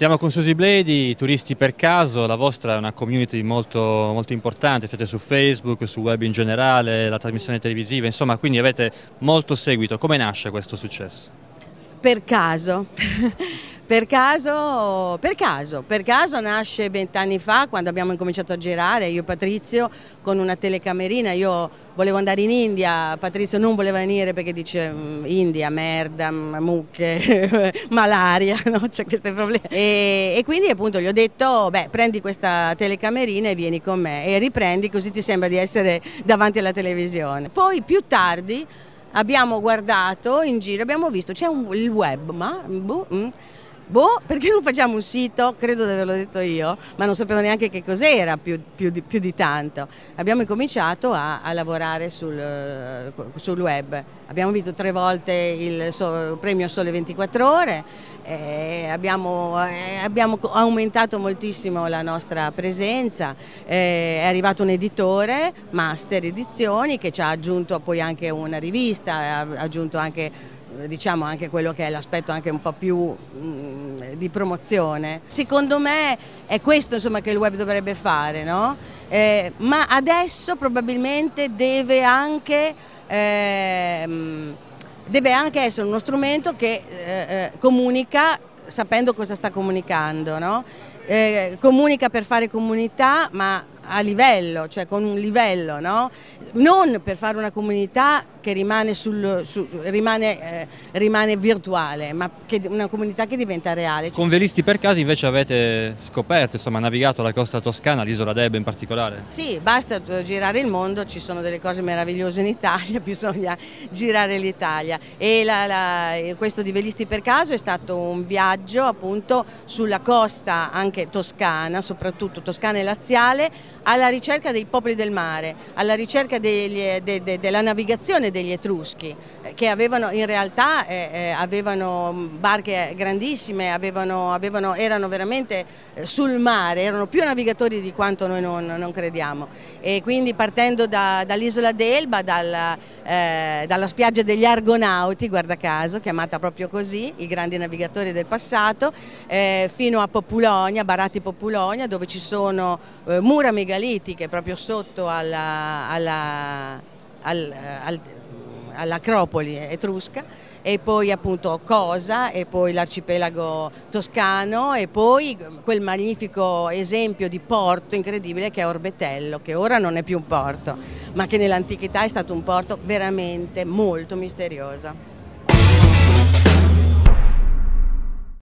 Siamo con Susi Bledi, Turisti per caso, la vostra è una community molto, molto, importante, siete su Facebook, su web in generale, la trasmissione televisiva, insomma quindi avete molto seguito. Come nasce questo successo? Per caso. Per caso, per caso, per caso nasce vent'anni fa quando abbiamo incominciato a girare, io e Patrizio con una telecamerina, io volevo andare in India, Patrizio non voleva venire perché dice mm, India, merda, mucche, malaria, no? c'è cioè, questi problemi. E, e, quindi appunto gli ho detto, beh prendi questa telecamerina e vieni con me e riprendi così ti sembra di essere davanti alla televisione. Poi più tardi abbiamo guardato in giro, abbiamo visto c'è il web, ma... Boh, mm, boh, perché non facciamo un sito? Credo di averlo detto io, ma non sapevo neanche che cos'era più, più, di, più di, tanto. Abbiamo cominciato a, a lavorare sul, eh, sul, web. Abbiamo vinto tre volte il, premio Sole 24 Ore, eh, abbiamo, abbiamo, aumentato moltissimo la nostra presenza, eh, è arrivato un editore, Master Edizioni, che ci ha aggiunto poi anche una rivista, ha aggiunto anche diciamo anche quello che è l'aspetto anche un po' più mh, mm, di promozione. Secondo me è questo insomma, che il web dovrebbe fare, no? eh, ma adesso probabilmente deve anche, eh, deve anche, essere uno strumento che eh, eh comunica sapendo cosa sta comunicando, no? Eh, comunica per fare comunità ma a livello, cioè con un livello, no? non per fare una comunità che rimane, sul, su, rimane, eh, rimane, virtuale, ma che, una comunità che diventa reale. Con Velisti per caso invece avete scoperto, insomma, navigato la costa toscana, l'isola d'Ebbe in particolare? Sì, basta eh, girare il mondo, ci sono delle cose meravigliose in Italia, bisogna girare l'Italia. E la, la, questo di Velisti per caso è stato un viaggio appunto sulla costa anche toscana, soprattutto toscana e laziale, alla ricerca dei popoli del mare, alla ricerca degli, eh, de, de, della navigazione favore degli Etruschi, eh, che avevano, in realtà eh, eh, avevano barche grandissime, avevano, avevano, erano veramente eh, sul mare, erano più navigatori di quanto noi non, non crediamo. E quindi partendo da, dall'isola d'Elba, dalla, eh, dalla spiaggia degli Argonauti, guarda caso, chiamata proprio così, i grandi navigatori del passato, eh, fino a Populonia, Baratti Populonia, dove ci sono mura megalitiche proprio sotto alla, alla al, al, all'Acropoli etrusca e poi appunto Cosa e poi l'arcipelago toscano e poi quel magnifico esempio di porto incredibile che è Orbetello, che ora non è più un porto, ma che nell'antichità è stato un porto veramente molto misterioso.